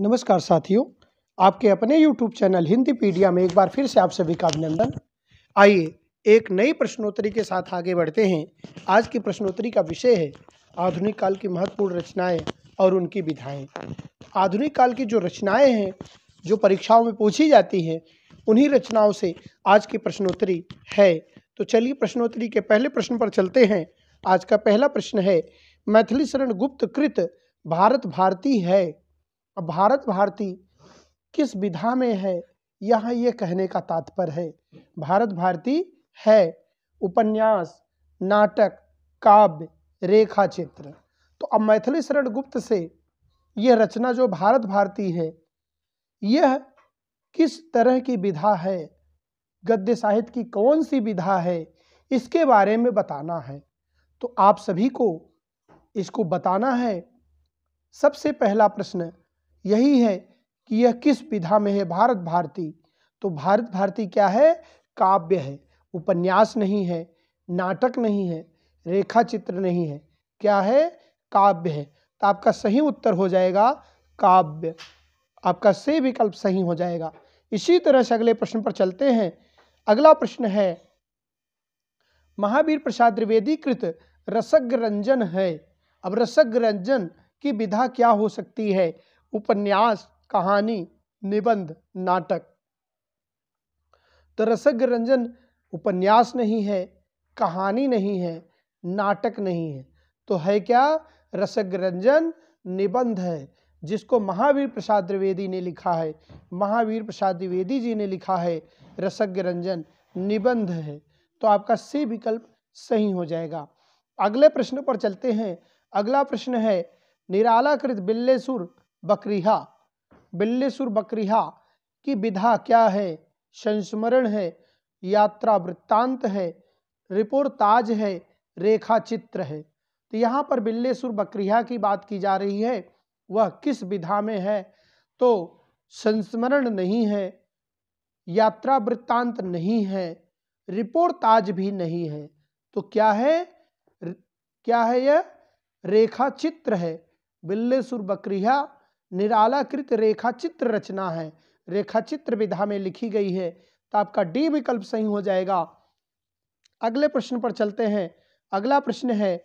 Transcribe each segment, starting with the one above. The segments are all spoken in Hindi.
नमस्कार साथियों आपके अपने यूट्यूब चैनल हिंदी पीडिया में एक बार फिर से आप सभी का अभिनंदन आइए एक नई प्रश्नोत्तरी के साथ आगे बढ़ते हैं आज की प्रश्नोत्तरी का विषय है आधुनिक काल की महत्वपूर्ण रचनाएं और उनकी विधाएं आधुनिक काल की जो रचनाएं हैं जो परीक्षाओं में पूछी जाती हैं उन्हीं रचनाओं से आज की प्रश्नोत्तरी है तो चलिए प्रश्नोत्तरी के पहले प्रश्न पर चलते हैं आज का पहला प्रश्न है मैथिली शरण गुप्त कृत भारत भारती है अब भारत भारती किस विधा में है यह ये कहने का तात्पर्य है भारत भारती है उपन्यास नाटक काव्य रेखा चित्र तो अब मैथिली शरण गुप्त से यह रचना जो भारत भारती है यह किस तरह की विधा है गद्य साहित्य की कौन सी विधा है इसके बारे में बताना है तो आप सभी को इसको बताना है सबसे पहला प्रश्न यही है कि यह किस विधा में है भारत भारती तो भारत भारती क्या है काव्य है उपन्यास नहीं है नाटक नहीं है रेखा चित्र नहीं है क्या है काव्य है तो आपका सही उत्तर हो जाएगा काव्य आपका से विकल्प सही हो जाएगा इसी तरह से अगले प्रश्न पर चलते हैं अगला प्रश्न है महावीर प्रसाद द्विवेदी कृत रसग रंजन है अब रसग रंजन की विधा क्या हो सकती है उपन्यास कहानी निबंध नाटक तो रसग रंजन उपन्यास नहीं है कहानी नहीं है नाटक नहीं है तो है क्या रसग रंजन निबंध है जिसको महावीर प्रसाद द्विवेदी ने लिखा है महावीर प्रसाद द्विवेदी जी ने लिखा है रसज्ञ रंजन निबंध है तो आपका सी विकल्प सही हो जाएगा अगले प्रश्न पर चलते हैं अगला प्रश्न है निरालाकृत बिल्लेसुर बकरीहा बिल्लेसुर बकरीहा की विधा क्या है संस्मरण है यात्रा वृत्तांत है ताज है रेखा चित्र है तो यहाँ पर बिल्लेसुर बकरीहा की बात की जा रही है वह किस विधा में है तो संस्मरण नहीं है यात्रा वृत्तांत नहीं है ताज भी नहीं है तो क्या है क्या है यह रेखा चित्र है बिल्लेसुर बकरीहा निरालाकृत रेखाचित्र रचना है रेखाचित्र विधा में लिखी गई है तो आपका डी विकल्प सही हो जाएगा अगले प्रश्न पर चलते हैं अगला प्रश्न है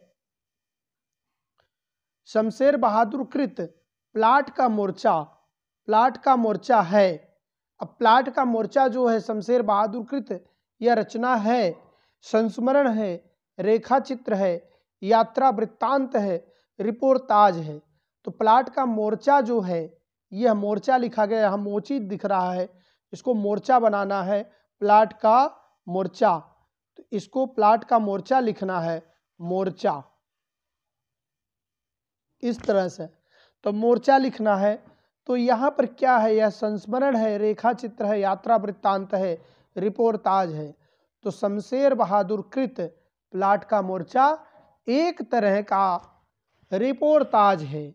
शमशेर बहादुर कृत प्लाट का मोर्चा प्लाट का मोर्चा है अब प्लाट का मोर्चा जो है शमशेर बहादुर कृत यह रचना है संस्मरण है रेखा चित्र है यात्रा वृत्तांत है रिपोर्ट ताज है तो प्लाट का मोर्चा जो है यह मोर्चा लिखा गया यहाँ मोची दिख रहा है इसको मोर्चा बनाना है प्लाट का मोर्चा तो इसको प्लाट का मोर्चा लिखना है मोर्चा इस तरह से तो मोर्चा लिखना है तो यहाँ पर क्या है यह संस्मरण है रेखा चित्र है यात्रा वृत्तांत है रिपोर्टाज है तो शमशेर बहादुर कृत प्लाट का मोर्चा एक तरह का रिपोर्टाज है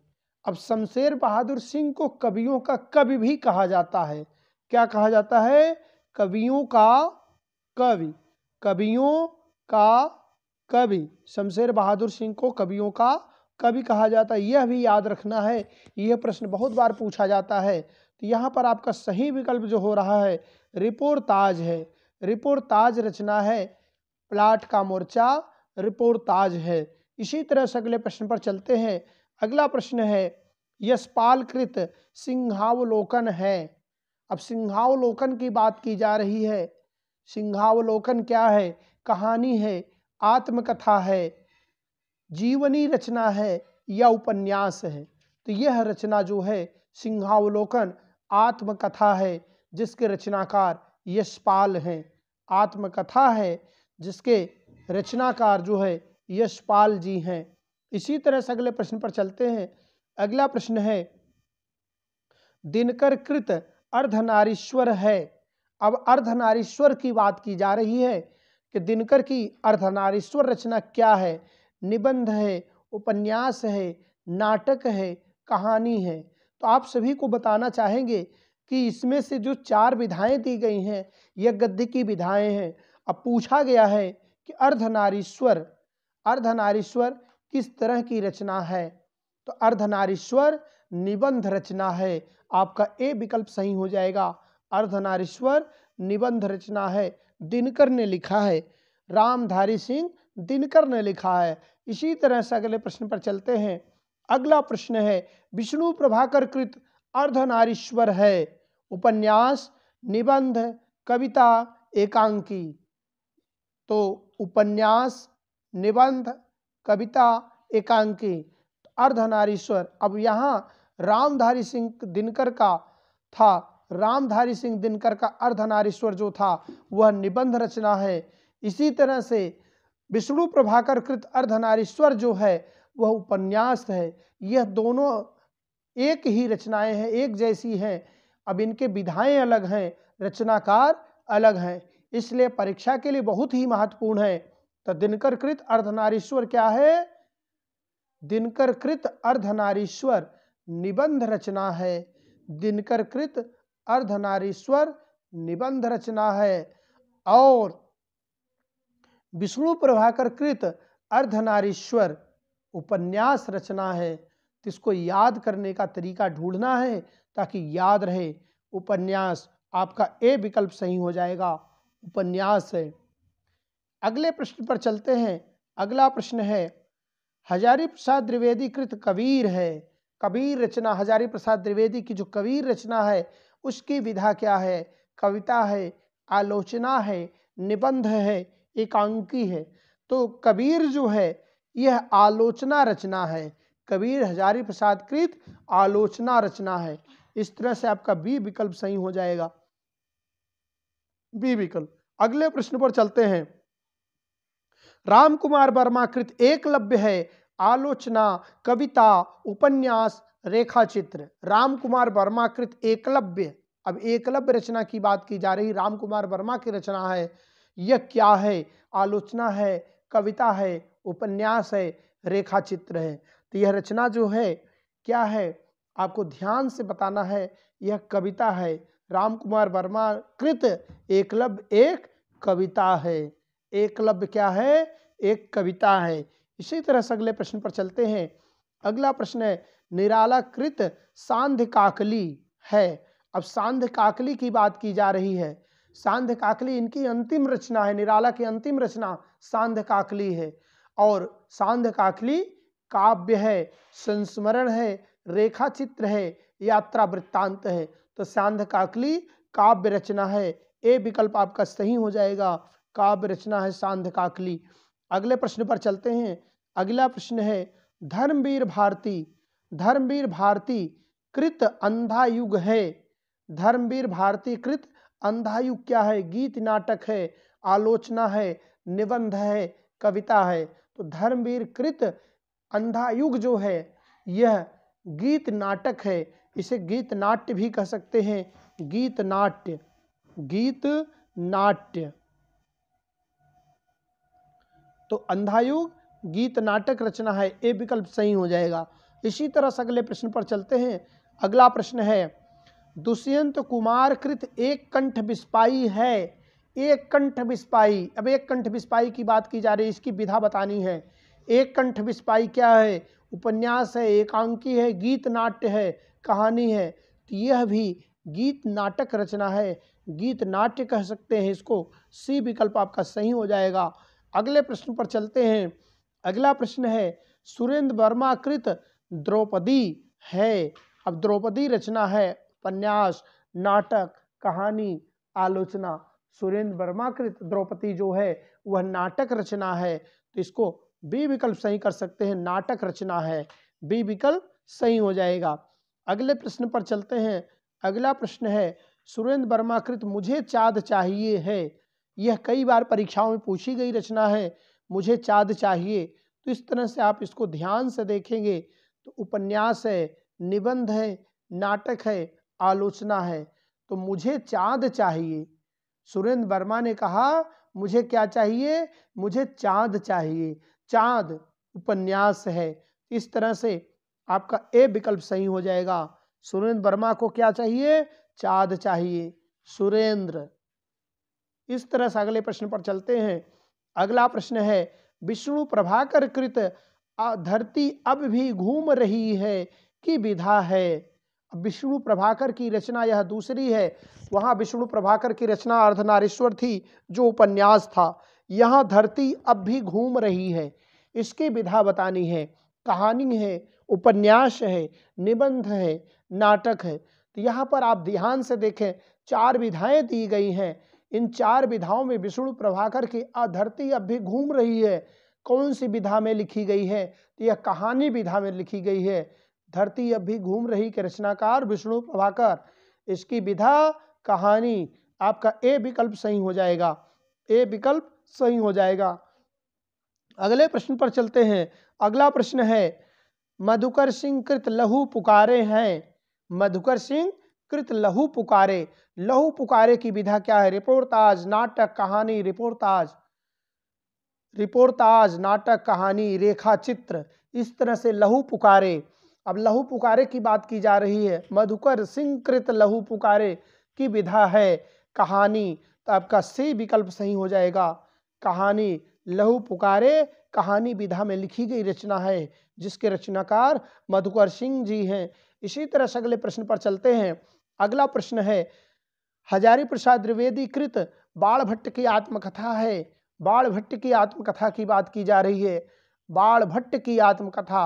अब शमशेर बहादुर सिंह को कवियों का कवि भी कहा जाता है क्या कहा जाता है कवियों का कवि कवियों का कवि शमशेर बहादुर सिंह को कवियों का कवि कहा जाता है यह भी याद रखना है यह प्रश्न बहुत बार पूछा जाता है तो यहाँ पर आपका सही विकल्प जो हो रहा है रिपोर्ताज है रिपोर्ताज रचना है प्लाट का मोर्चा रिपोर्ताज है इसी तरह से अगले प्रश्न पर चलते हैं अगला प्रश्न है यशपालकृत सिंहावलोकन है अब सिंहावलोकन की बात की जा रही है सिंहावलोकन क्या है कहानी है आत्मकथा है जीवनी रचना है या उपन्यास है तो यह रचना जो है सिंहावलोकन आत्मकथा है जिसके रचनाकार यशपाल हैं आत्मकथा है जिसके रचनाकार जो है यशपाल जी हैं इसी तरह से अगले प्रश्न पर चलते हैं अगला प्रश्न है दिनकर कृत अर्धनारीश्वर है अब अर्धनारीश्वर की बात की जा रही है कि दिनकर की अर्धनारीश्वर रचना क्या है निबंध है उपन्यास है नाटक है कहानी है तो आप सभी को बताना चाहेंगे कि इसमें से जो चार विधाएं दी गई हैं यह गद्य की विधाएं हैं अब पूछा गया है कि अर्धनारीश्वर अर्धनारीश्वर किस तरह की रचना है तो अर्धनारीश्वर निबंध रचना है आपका ए विकल्प सही हो जाएगा अर्धनारीश्वर निबंध रचना है दिनकर ने लिखा है रामधारी सिंह दिनकर ने लिखा है इसी तरह से अगले प्रश्न पर चलते हैं अगला प्रश्न है विष्णु प्रभाकर कृत अर्धनारीश्वर है उपन्यास निबंध कविता एकांकी तो उपन्यास निबंध कविता एकांकी अर्धनारीश्वर अब यहाँ रामधारी सिंह दिनकर का था रामधारी सिंह दिनकर का अर्धनारीश्वर जो था वह निबंध रचना है इसी तरह से विष्णु प्रभाकर कृत अर्धनारीश्वर जो है वह उपन्यास है यह दोनों एक ही रचनाएं हैं एक जैसी हैं अब इनके विधाएं अलग हैं रचनाकार अलग हैं इसलिए परीक्षा के लिए बहुत ही महत्वपूर्ण है तो दिनकर कृत अर्धनारीश्वर क्या है दिनकर कृत अर्धनारीश्वर निबंध रचना है दिनकर कृत अर्धनारीश्वर निबंध रचना है और विष्णु प्रभाकर कृत अर्धनारीश्वर उपन्यास रचना है तो इसको याद करने का तरीका ढूंढना है ताकि याद रहे उपन्यास आपका ए विकल्प सही हो जाएगा उपन्यास है अगले प्रश्न पर चलते हैं अगला प्रश्न है हजारी प्रसाद द्विवेदी कृत कबीर है कबीर रचना हजारी प्रसाद द्विवेदी की जो कबीर रचना है उसकी विधा क्या है कविता है आलोचना है निबंध है एकांकी है तो कबीर जो है यह आलोचना रचना है कबीर हजारी प्रसाद कृत आलोचना रचना है इस तरह से आपका बी विकल्प सही हो जाएगा बी विकल्प अगले प्रश्न पर चलते हैं राम कुमार वर्मा कृत एकलव्य है आलोचना कविता उपन्यास रेखाचित्र राम कुमार वर्मा कृत एकलव्य अब एकलव्य रचना की बात की जा रही राम कुमार वर्मा की रचना है यह क्या है आलोचना है कविता है उपन्यास है रेखाचित्र है तो यह रचना जो है क्या है आपको ध्यान से बताना है यह कविता है राम कुमार वर्मा कृत एकलव्य एक कविता है एकलव्य क्या है एक कविता है इसी तरह से अगले प्रश्न पर चलते हैं अगला प्रश्न है निरालाकृत सांध काकली है अब सांध काकली की बात की जा रही है सांध काकली इनकी अंतिम रचना है निराला की अंतिम रचना सांध काकली है और सांध काकली काव्य है संस्मरण है रेखा चित्र है यात्रा वृत्तांत है तो सांध काकली काव्य रचना है ए विकल्प आपका सही हो जाएगा काव्य रचना है सांध काकली अगले प्रश्न पर चलते हैं अगला प्रश्न है धर्मवीर भारती धर्मवीर भारती कृत अंधायुग है धर्मवीर भारती कृत अंधायुग क्या है गीत नाटक है आलोचना है निबंध है कविता है तो धर्मवीर कृत अंधायुग जो है यह गीत नाटक है इसे गीत नाट्य भी कह सकते हैं गीत नाट्य गीत नाट्य तो अंधायुग गीत नाटक रचना है ए विकल्प सही हो जाएगा इसी तरह से अगले प्रश्न पर चलते हैं अगला प्रश्न है दुष्यंत कुमार कृत एक कंठ बिस्पाई है एक कंठ बिस्पाई अब एक कंठ बिस्पाई की बात की जा रही है इसकी विधा बतानी है एक कंठ बिस्पाई क्या है उपन्यास है एकांकी है गीत नाट्य है कहानी है तो यह भी गीत नाटक रचना है गीत नाट्य कह सकते हैं इसको सी विकल्प आपका सही हो जाएगा अगले प्रश्न पर चलते हैं अगला प्रश्न है सुरेंद्र वर्मा कृत द्रौपदी है अब द्रौपदी रचना है उपन्यास नाटक कहानी आलोचना सुरेंद्र वर्मा कृत द्रौपदी जो है वह नाटक रचना है तो इसको बी विकल्प सही कर सकते हैं नाटक रचना है बी विकल्प सही हो जाएगा अगले प्रश्न पर चलते हैं अगला प्रश्न है सुरेंद्र वर्मा कृत मुझे चाँद चाहिए है यह कई बार परीक्षाओं में पूछी गई रचना है मुझे चाँद चाहिए तो इस तरह से आप इसको ध्यान से देखेंगे तो उपन्यास है निबंध है नाटक है आलोचना है तो मुझे चाँद चाहिए सुरेंद्र वर्मा ने कहा मुझे क्या चाहिए मुझे चाँद चाहिए चाँद उपन्यास है इस तरह से आपका ए विकल्प सही हो जाएगा सुरेंद्र वर्मा को क्या चाहिए चाँद चाहिए सुरेंद्र इस तरह से अगले प्रश्न पर चलते हैं अगला प्रश्न है विष्णु प्रभाकर कृत धरती अब भी घूम रही है कि विधा है विष्णु प्रभाकर की रचना यह दूसरी है वहाँ विष्णु प्रभाकर की रचना अर्धनारेश्वर थी जो उपन्यास था यहाँ धरती अब भी घूम रही है इसकी विधा बतानी है कहानी है उपन्यास है निबंध है नाटक है तो यहाँ पर आप ध्यान से देखें चार विधाएं दी गई हैं इन चार विधाओं में विष्णु प्रभाकर की अधरती अब भी घूम रही है कौन सी विधा में लिखी गई है तो यह कहानी विधा में लिखी गई है धरती अब भी घूम रही के रचनाकार विष्णु प्रभाकर इसकी विधा कहानी आपका ए विकल्प सही हो जाएगा ए विकल्प सही हो जाएगा अगले प्रश्न पर चलते हैं अगला प्रश्न है मधुकर सिंह कृत लहू पुकारे हैं मधुकर सिंह कृत लहू पुकारे लहू पुकारे की विधा क्या है रिपोर्टाज नाटक कहानी रिपोर्टाज रिपोर्टाज नाटक कहानी रेखा चित्र इस तरह से लहू पुकारे अब लहू पुकारे की बात की जा रही है मधुकर सिंह कृत लहू पुकारे की विधा है कहानी तो आपका से विकल्प सही हो जाएगा कहानी लहू पुकारे कहानी विधा में लिखी गई रचना है जिसके रचनाकार मधुकर सिंह जी हैं इसी तरह से अगले प्रश्न पर चलते हैं अगला प्रश्न है हजारी प्रसाद द्विवेदी कृत बाण भट्ट की आत्मकथा है बाण भट्ट की आत्मकथा की बात की जा रही है बाण भट्ट की आत्मकथा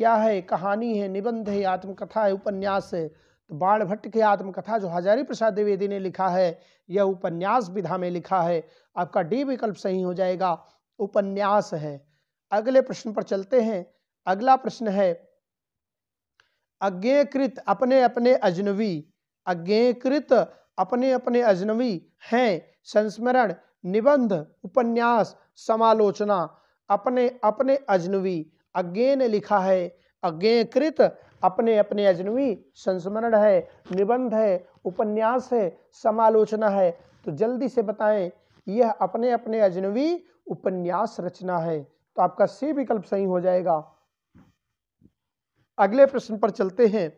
क्या है कहानी है निबंध है आत्मकथा है उपन्यास है तो बाण भट्ट की आत्मकथा जो हजारी प्रसाद द्विवेदी ने लिखा है यह उपन्यास विधा में लिखा है आपका डी विकल्प सही हो जाएगा उपन्यास है अगले प्रश्न पर चलते हैं अगला प्रश्न है अज्ञेकृत अपने अपने अजनबी अज्ञेकृत अपने अपने अजनबी हैं संस्मरण निबंध उपन्यास समालोचना अपने अपने अजनबी अज्ञे ने लिखा है अज्ञेकृत अपने अपने अजनबी संस्मरण है निबंध है उपन्यास है समालोचना है तो जल्दी से बताएं यह अपने अपने अजनबी उपन्यास रचना है तो आपका सी विकल्प सही हो जाएगा अगले प्रश्न पर चलते हैं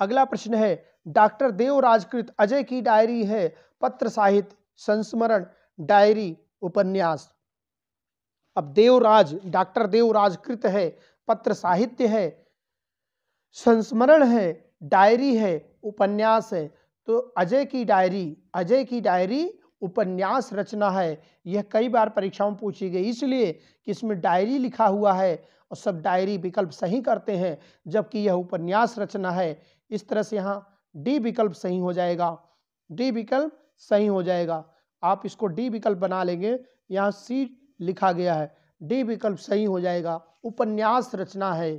अगला प्रश्न है डॉक्टर देवराजकृत अजय की डायरी है पत्र साहित्य संस्मरण डायरी उपन्यास अब देवराज डॉक्टर देवराजकृत है पत्र साहित्य है संस्मरण है डायरी है उपन्यास है तो अजय की डायरी अजय की डायरी उपन्यास रचना है यह कई बार परीक्षाओं में पूछी गई इसलिए कि इसमें डायरी लिखा हुआ है और सब डायरी विकल्प सही करते हैं जबकि यह उपन्यास रचना है इस तरह से यहाँ डी विकल्प सही हो जाएगा डी विकल्प सही हो जाएगा आप इसको डी विकल्प बना लेंगे यहाँ सी लिखा गया है डी विकल्प सही हो जाएगा उपन्यास रचना है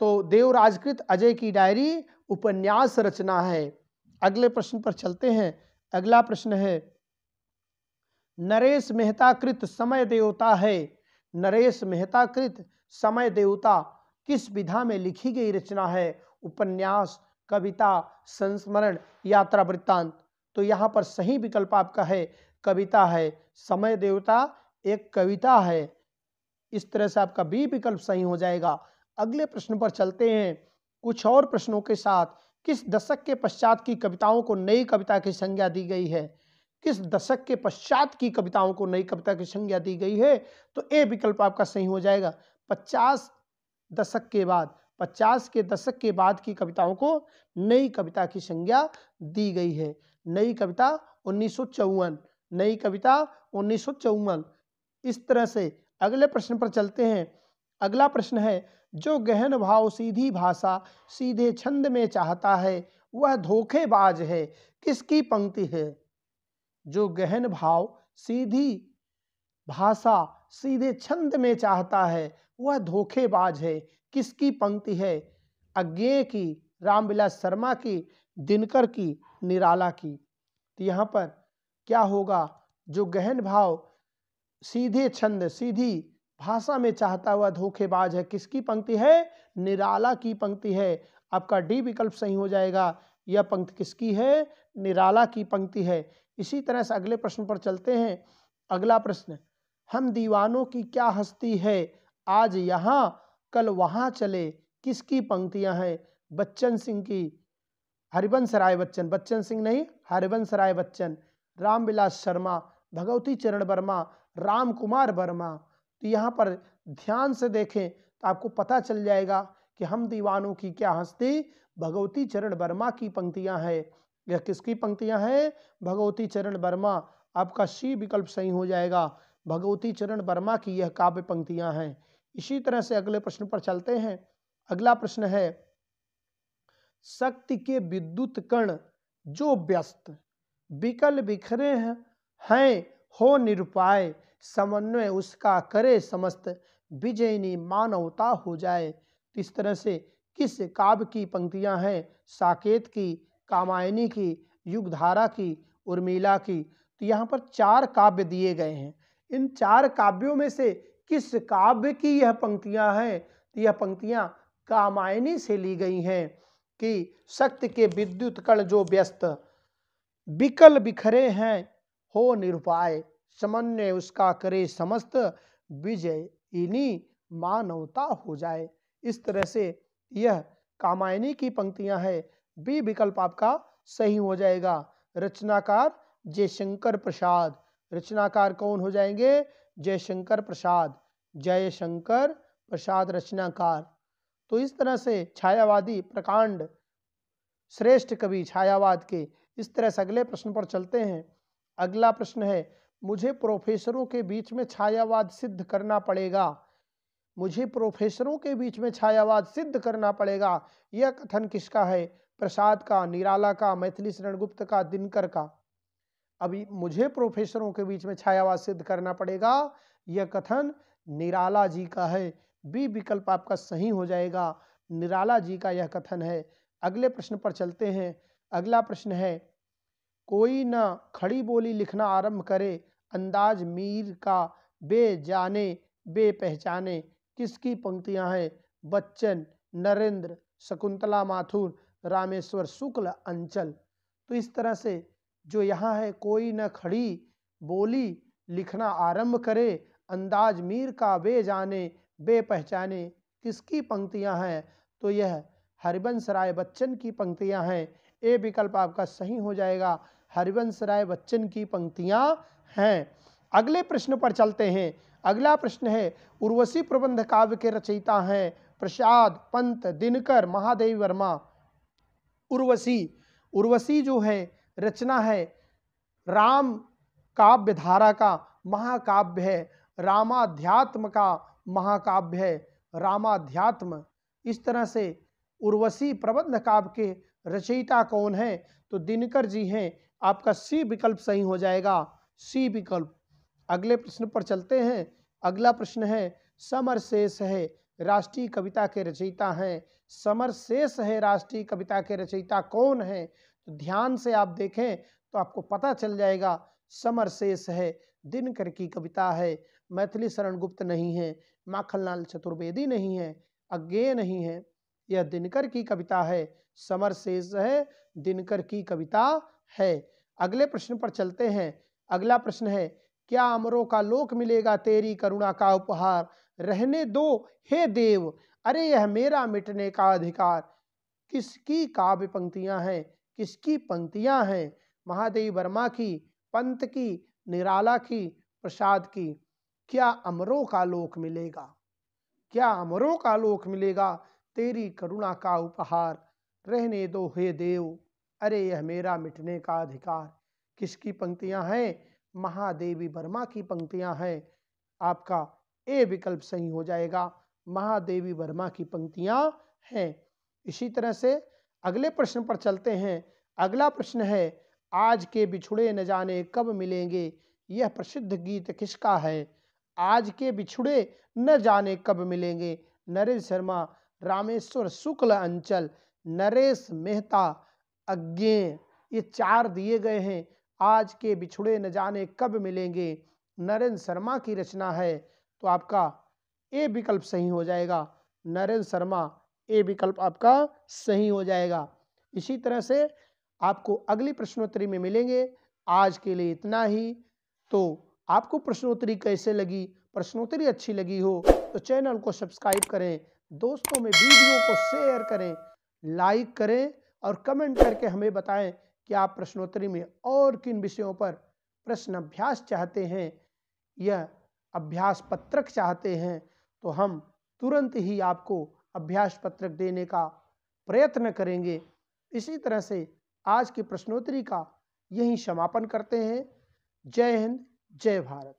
तो देवराजकृत अजय की डायरी उपन्यास रचना है अगले प्रश्न पर चलते हैं अगला प्रश्न है नरेश मेहता कृत समय देवता है नरेश मेहता कृत समय देवता किस विधा में लिखी गई रचना है उपन्यास कविता संस्मरण यात्रा वृत्तांत तो यहाँ पर सही विकल्प आपका है कविता है समय देवता एक कविता है इस तरह से आपका बी विकल्प सही हो जाएगा अगले प्रश्न पर चलते हैं कुछ और प्रश्नों के साथ किस दशक के पश्चात की कविताओं को नई कविता की संज्ञा दी गई है किस दशक के पश्चात की कविताओं को नई कविता की संज्ञा दी गई है तो ए विकल्प आपका सही हो जाएगा पचास दशक के बाद पचास के दशक के बाद की कविताओं को नई कविता की संज्ञा दी गई है नई कविता उन्नीस नई कविता उन्नीस इस तरह से अगले प्रश्न पर चलते हैं अगला प्रश्न है जो गहन भाव सीधी भाषा सीधे छंद में चाहता है वह धोखेबाज है किसकी पंक्ति है जो गहन भाव सीधी भाषा सीधे छंद में चाहता है वह धोखेबाज है किसकी पंक्ति है अज्ञेय की रामविलास शर्मा की दिनकर की निराला की तो यहाँ पर क्या होगा जो गहन भाव सीधे छंद सीधी भाषा में चाहता हुआ धोखेबाज है किसकी पंक्ति है निराला की पंक्ति है आपका डी विकल्प सही हो जाएगा यह पंक्ति किसकी है निराला की पंक्ति है इसी तरह से अगले प्रश्न पर चलते हैं अगला प्रश्न हम दीवानों की क्या हस्ती है आज यहाँ कल वहाँ चले किसकी पंक्तियाँ हैं बच्चन सिंह की हरिवंश राय बच्चन बच्चन सिंह नहीं हरिवंश राय बच्चन रामविलास शर्मा भगवती चरण वर्मा राम कुमार वर्मा तो यहाँ पर ध्यान से देखें तो आपको पता चल जाएगा कि हम दीवानों की क्या हस्ती भगवती चरण वर्मा की पंक्तियाँ हैं यह किसकी पंक्तियाँ हैं भगवती चरण वर्मा आपका सी विकल्प सही हो जाएगा भगवती चरण वर्मा की यह काव्य पंक्तियाँ हैं इसी तरह से अगले प्रश्न पर चलते हैं अगला प्रश्न है शक्ति के विद्युत कण जो व्यस्त विकल बिखरे हैं हो निरुपाय समन्वय उसका करे समस्त विजयनी मानवता हो जाए इस तरह से किस काव्य की पंक्तियां हैं साकेत की कामायनी की युगधारा की उर्मिला की तो यहाँ पर चार काव्य दिए गए हैं इन चार काव्यों में से किस काव्य की यह पंक्तियां हैं तो यह पंक्तियां कामायनी से ली गई हैं कि शक्ति के विद्युत कण जो व्यस्त विकल बिखरे हैं हो निरुपाय समन्वय उसका करे समस्त विजय इनी मानवता हो जाए इस तरह से यह कामायनी की पंक्तियां हैं बी विकल्प आपका सही हो जाएगा रचनाकार जयशंकर प्रसाद रचनाकार कौन हो जाएंगे जयशंकर प्रसाद जयशंकर प्रसाद रचनाकार तो इस तरह से छायावादी प्रकांड श्रेष्ठ कवि छायावाद के इस तरह से अगले प्रश्न पर चलते हैं अगला प्रश्न है मुझे प्रोफेसरों के बीच में छायावाद सिद्ध करना पड़ेगा मुझे प्रोफेसरों के बीच में छायावाद सिद्ध करना पड़ेगा यह कथन किसका है प्रसाद का निराला का मैथिली शरण गुप्त का दिनकर का अभी मुझे प्रोफेसरों के बीच में छायावाद सिद्ध करना पड़ेगा यह कथन निराला जी का है बी विकल्प आपका सही हो जाएगा निराला जी का यह कथन है अगले प्रश्न पर चलते हैं अगला प्रश्न है कोई न खड़ी बोली लिखना आरंभ करे अंदाज मीर का बे जाने बे पहचाने किसकी पंक्तियां हैं बच्चन नरेंद्र शकुंतला माथुर रामेश्वर शुक्ल अंचल तो इस तरह से जो यहाँ है कोई न खड़ी बोली लिखना आरंभ करे अंदाज मीर का बे जाने बे पहचाने किसकी पंक्तियाँ हैं तो यह हरिवंश राय बच्चन की पंक्तियाँ हैं ए विकल्प आपका सही हो जाएगा हरिवंश राय बच्चन की पंक्तियाँ हैं अगले प्रश्न पर चलते हैं अगला प्रश्न है उर्वशी प्रबंध काव्य के रचयिता हैं प्रसाद पंत दिनकर महादेव वर्मा उर्वशी उर्वशी जो है रचना है राम काव्य धारा का महाकाव्य है रामाध्यात्म का महाकाव्य है रामाध्यात्म इस तरह से उर्वशी प्रबंध काव्य के रचयिता कौन है तो दिनकर जी हैं आपका सी विकल्प सही हो जाएगा सी विकल्प अगले प्रश्न पर चलते हैं अगला प्रश्न है समरशेष है राष्ट्रीय कविता के रचयिता हैं समरशेष है राष्ट्रीय कविता के रचयिता कौन है तो ध्यान से आप देखें तो आपको पता चल जाएगा समर शेष है दिनकर की कविता है मैथिली शरण गुप्त नहीं है माखनलाल चतुर्वेदी नहीं है अज्ञेय नहीं है यह दिनकर की कविता है समर शेष है दिनकर की कविता है अगले प्रश्न पर चलते हैं अगला प्रश्न है क्या अमरों का लोक मिलेगा तेरी करुणा का उपहार रहने दो हे देव अरे यह मेरा मिटने का अधिकार किसकी काव्य पंक्तियां हैं किसकी पंक्तियां हैं महादेवी वर्मा की पंत की निराला की प्रसाद की क्या अमरों का लोक मिलेगा क्या अमरों का लोक मिलेगा तेरी करुणा का उपहार रहने दो हे देव अरे यह मेरा मिटने का अधिकार किसकी पंक्तियां हैं महादेवी वर्मा की पंक्तियां हैं आपका ए विकल्प सही हो जाएगा महादेवी वर्मा की पंक्तियां हैं इसी तरह से अगले प्रश्न पर चलते हैं अगला प्रश्न है आज के बिछुड़े न जाने कब मिलेंगे यह प्रसिद्ध गीत किसका है आज के बिछुड़े न जाने कब मिलेंगे नरेश शर्मा रामेश्वर शुक्ल अंचल नरेश मेहता अज्ञे ये चार दिए गए हैं आज के बिछुड़े न जाने कब मिलेंगे नरेंद्र शर्मा की रचना है तो आपका ए विकल्प सही हो जाएगा नरेंद्र शर्मा ए विकल्प आपका सही हो जाएगा इसी तरह से आपको अगली प्रश्नोत्तरी में मिलेंगे आज के लिए इतना ही तो आपको प्रश्नोत्तरी कैसे लगी प्रश्नोत्तरी अच्छी लगी हो तो चैनल को सब्सक्राइब करें दोस्तों में वीडियो को शेयर करें लाइक करें और कमेंट करके हमें बताएं कि आप प्रश्नोत्तरी में और किन विषयों पर प्रश्न अभ्यास चाहते हैं या अभ्यास पत्रक चाहते हैं तो हम तुरंत ही आपको अभ्यास पत्रक देने का प्रयत्न करेंगे इसी तरह से आज की प्रश्नोत्तरी का यही समापन करते हैं जय हिंद जय भारत